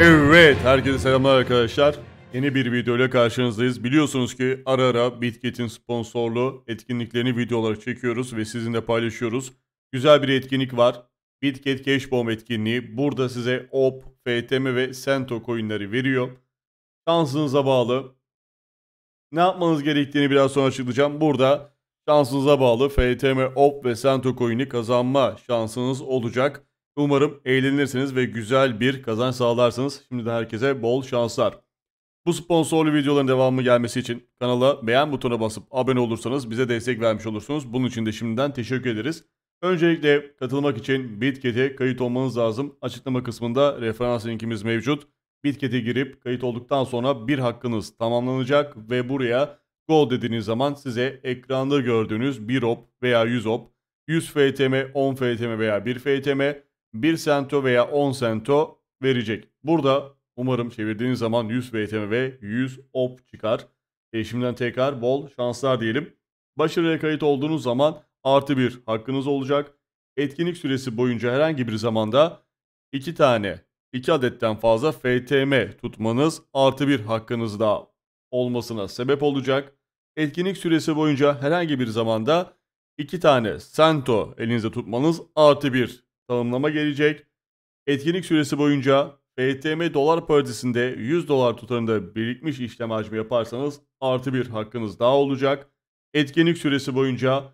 Evet, herkese selamlar arkadaşlar. Yeni bir videoyla karşınızdayız. Biliyorsunuz ki ara ara Bitget'in sponsorlu etkinliklerini videolar çekiyoruz ve sizinle paylaşıyoruz. Güzel bir etkinlik var. Bitget Cash Bomb etkinliği. Burada size OP, FTM ve Sento coinleri veriyor şansınıza bağlı. Ne yapmanız gerektiğini biraz sonra açıklayacağım. Burada şansınıza bağlı FTM, OP ve Sento coin'i kazanma şansınız olacak. Umarım eğlenirsiniz ve güzel bir kazanç sağlarsınız. Şimdi de herkese bol şanslar. Bu sponsorlu videoların devamı gelmesi için kanala beğen butonuna basıp abone olursanız bize destek vermiş olursunuz. Bunun için de şimdiden teşekkür ederiz. Öncelikle katılmak için Bitget'e kayıt olmanız lazım. Açıklama kısmında referans linkimiz mevcut. Bitket'e girip kayıt olduktan sonra bir hakkınız tamamlanacak ve buraya Go dediğiniz zaman size ekranda gördüğünüz 1 op veya 100 op, 100 FTM, 10 FTM veya 1 FTM, 1 sento veya 10 sento verecek. Burada umarım çevirdiğiniz zaman 100 FTM ve 100 op çıkar. E şimdiden tekrar bol şanslar diyelim. Başarıya kayıt olduğunuz zaman artı bir hakkınız olacak. Etkinlik süresi boyunca herhangi bir zamanda iki tane 2 adetten fazla FTM tutmanız artı bir hakkınızda olmasına sebep olacak. Etkinlik süresi boyunca herhangi bir zamanda 2 tane sento elinizde tutmanız artı bir tanımlama gelecek. Etkinlik süresi boyunca FTM dolar paritesinde 100 dolar tutarında birikmiş işlem hacmi yaparsanız artı bir hakkınız daha olacak. Etkinlik süresi boyunca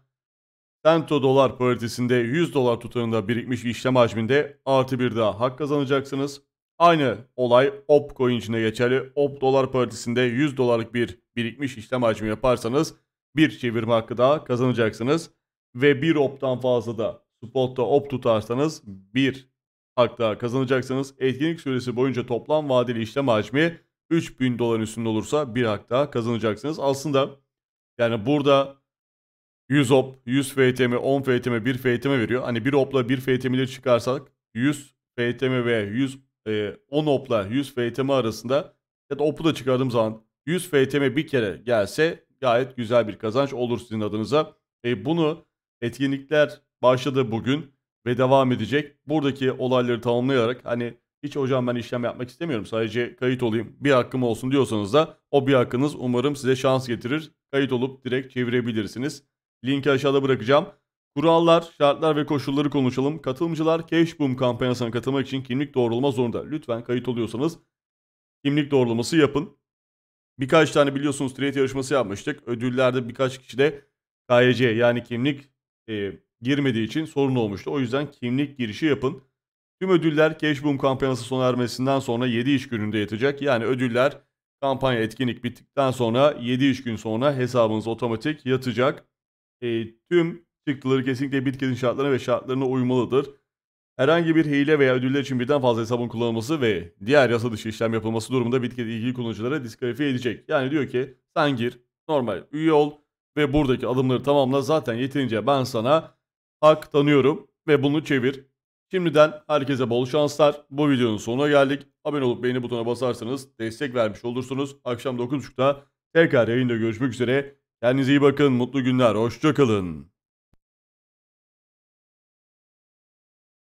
Cento dolar paritesinde 100 dolar tutarında birikmiş işlem hacminde artı bir daha hak kazanacaksınız. Aynı olay op coin içinde geçerli. Op dolar paritesinde 100 dolarlık bir birikmiş işlem hacmi yaparsanız bir çevirme hakkı daha kazanacaksınız. Ve bir optan fazla da spotta op tutarsanız bir hak daha kazanacaksınız. Etkinlik süresi boyunca toplam vadeli işlem hacmi 3000 doların üstünde olursa bir hak daha kazanacaksınız. Aslında yani burada 100 op, 100 FTM, 10 FTM, 1 FTM veriyor. Hani 1 opla, 1 FTM'leri çıkarsak 100 FTM ve 100 e, 10 opla, 100 FTM arasında ya da opu da çıkardığımız zaman 100 FTM bir kere gelse gayet güzel bir kazanç olur sizin adınıza. E, bunu etkinlikler başladı bugün ve devam edecek. Buradaki olayları tamamlayarak hani hiç hocam ben işlem yapmak istemiyorum sadece kayıt olayım bir hakkım olsun diyorsanız da o bir hakkınız umarım size şans getirir. Kayıt olup direkt çevirebilirsiniz. Linki aşağıda bırakacağım. Kurallar, şartlar ve koşulları konuşalım. Katılımcılar Cashboom kampanyasına katılmak için kimlik doğrulama zorunda. Lütfen kayıt oluyorsanız kimlik doğrulaması yapın. Birkaç tane biliyorsunuz trade yarışması yapmıştık. Ödüllerde birkaç kişi de KYC yani kimlik e, girmediği için sorun olmuştu. O yüzden kimlik girişi yapın. Tüm ödüller Cashboom kampanyası sona ermesinden sonra 7 iş gününde yatacak. Yani ödüller kampanya etkinlik bittikten sonra 7 iş gün sonra hesabınız otomatik yatacak e, tüm çıktıları kesinlikle Bitget'in şartlarına ve şartlarına uymalıdır. Herhangi bir hile veya ödüller için birden fazla hesabın kullanılması ve diğer yasa dışı işlem yapılması durumunda Bitget ilgili kullanıcılara diskalifiye edecek. Yani diyor ki sen gir, normal üye ol ve buradaki adımları tamamla zaten yeterince ben sana hak tanıyorum ve bunu çevir. Şimdiden herkese bol şanslar. Bu videonun sonuna geldik. Abone olup beğeni butonuna basarsanız destek vermiş olursunuz. Akşam 9.30'da tekrar yayında görüşmek üzere. Kendinize iyi bakın, mutlu günler, hoşçakalın.